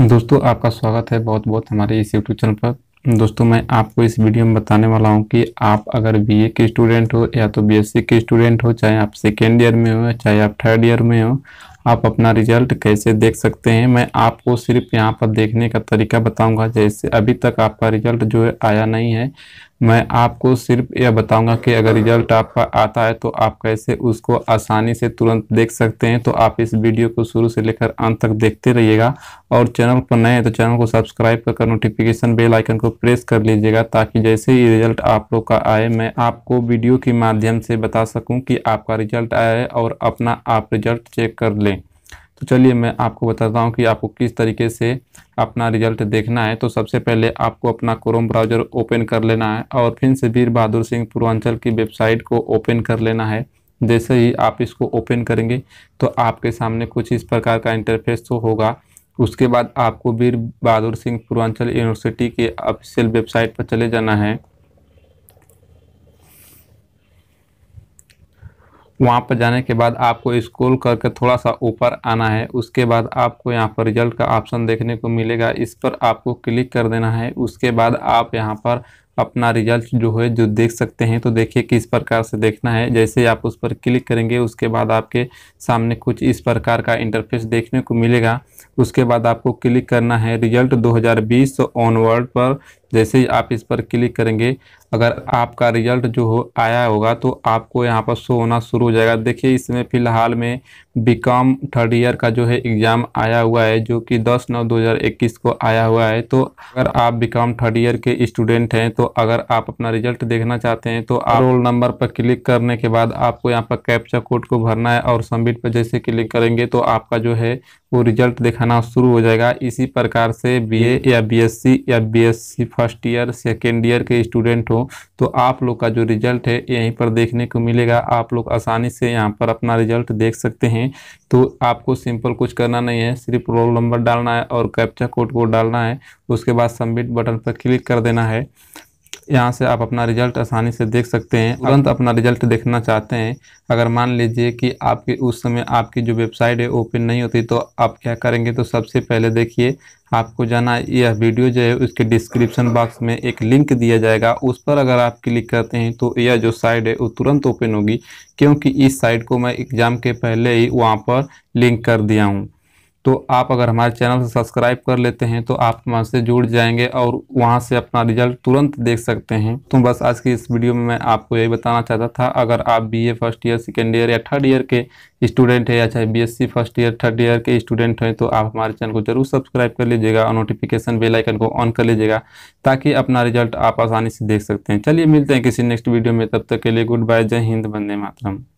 दोस्तों आपका स्वागत है बहुत बहुत हमारे इस यूट्यूब चैनल पर दोस्तों मैं आपको इस वीडियो में बताने वाला हूं कि आप अगर बीए के स्टूडेंट हो या तो बीएससी के स्टूडेंट हो चाहे आप सेकेंड ईयर में हो चाहे आप थर्ड ईयर में हो आप अपना रिजल्ट कैसे देख सकते हैं मैं आपको सिर्फ यहाँ पर देखने का तरीका बताऊँगा जैसे अभी तक आपका रिजल्ट जो है आया नहीं है मैं आपको सिर्फ यह बताऊंगा कि अगर रिजल्ट आपका आता है तो आप कैसे उसको आसानी से तुरंत देख सकते हैं तो आप इस वीडियो को शुरू से लेकर अंत तक देखते रहिएगा और चैनल पर नए हैं तो चैनल को सब्सक्राइब कर नोटिफिकेशन बेल आइकन को प्रेस कर लीजिएगा ताकि जैसे ही रिजल्ट आप लोग का आए मैं आपको वीडियो के माध्यम से बता सकूँ कि आपका रिजल्ट आया है और अपना आप रिजल्ट चेक कर लें तो चलिए मैं आपको बताता हूँ कि आपको किस तरीके से अपना रिजल्ट देखना है तो सबसे पहले आपको अपना क्रोम ब्राउज़र ओपन कर लेना है और फिर से वीर बहादुर सिंह पूर्वांचल की वेबसाइट को ओपन कर लेना है जैसे ही आप इसको ओपन करेंगे तो आपके सामने कुछ इस प्रकार का इंटरफेस तो होगा उसके बाद आपको वीर बहादुर सिंह पूर्वांचल यूनिवर्सिटी के ऑफिशियल वेबसाइट पर चले जाना है वहाँ पर जाने के बाद आपको स्क्रॉल करके थोड़ा सा ऊपर आना है उसके बाद आपको यहाँ पर रिजल्ट का ऑप्शन देखने को मिलेगा इस पर आपको क्लिक कर देना है उसके बाद आप यहाँ पर अपना रिजल्ट जो है जो देख सकते हैं तो देखिए किस प्रकार से देखना है जैसे आप उस पर क्लिक करेंगे उसके बाद आपके सामने कुछ इस प्रकार का इंटरफेस देखने को मिलेगा उसके बाद आपको क्लिक करना है रिजल्ट 2020 ऑनवर्ड पर जैसे ही आप इस पर क्लिक करेंगे अगर आपका रिजल्ट जो हो आया होगा तो आपको यहाँ पर शो होना शुरू हो जाएगा देखिए इसमें फ़िलहाल में बीकॉम थर्ड ईयर का जो है एग्ज़ाम आया हुआ है जो कि 10 नौ 2021 को आया हुआ है तो अगर आप बीकॉम थर्ड ईयर के स्टूडेंट हैं तो अगर आप अपना रिजल्ट देखना चाहते हैं तो आप रोल नंबर पर क्लिक करने के बाद आपको यहाँ पर कैप्चा कोड को भरना है और सबमिट पर जैसे क्लिक करेंगे तो आपका जो है वो रिजल्ट दिखाना शुरू हो जाएगा इसी प्रकार से बीए या बीएससी या BSc first year second year के स्टूडेंट हो तो आप लोग का जो रिजल्ट है यहीं पर देखने को मिलेगा आप लोग आसानी से यहाँ पर अपना रिजल्ट देख सकते हैं तो आपको सिंपल कुछ करना नहीं है सिर्फ रोल नंबर डालना है और कैप्चा कोड को डालना है उसके बाद सबमिट बटन पर क्लिक कर देना है यहाँ से आप अपना रिजल्ट आसानी से देख सकते हैं हाँ। तुरंत अपना रिजल्ट देखना चाहते हैं अगर मान लीजिए कि आपके उस समय आपकी जो वेबसाइट है ओपन नहीं होती तो आप क्या करेंगे तो सबसे पहले देखिए आपको जाना यह वीडियो जो है उसके डिस्क्रिप्शन बॉक्स में एक लिंक दिया जाएगा उस पर अगर आप क्लिक करते हैं तो यह जो साइट है वो तुरंत ओपन होगी क्योंकि इस साइट को मैं एग्ज़ाम के पहले ही वहाँ पर लिंक कर दिया हूँ तो आप अगर हमारे चैनल से सब्सक्राइब कर लेते हैं तो आप से जुड़ जाएंगे और वहाँ से अपना रिजल्ट तुरंत देख सकते हैं तो बस आज की इस वीडियो में मैं आपको यही बताना चाहता था अगर आप BA first year second year या थर्ड ईयर के स्टूडेंट है या चाहे BSc first year third year के स्टूडेंट हैं तो आप हमारे चैनल को जरूर सब्सक्राइब कर लीजिएगा और नोटिफिकेशन बेल आइकन को ऑन कर लीजिएगा ताकि अपना रिजल्ट आप आसानी से देख सकते हैं चलिए मिलते हैं किसी नेक्स्ट वीडियो में तब तक के लिए गुड बाय जय हिंद वंदे मातरम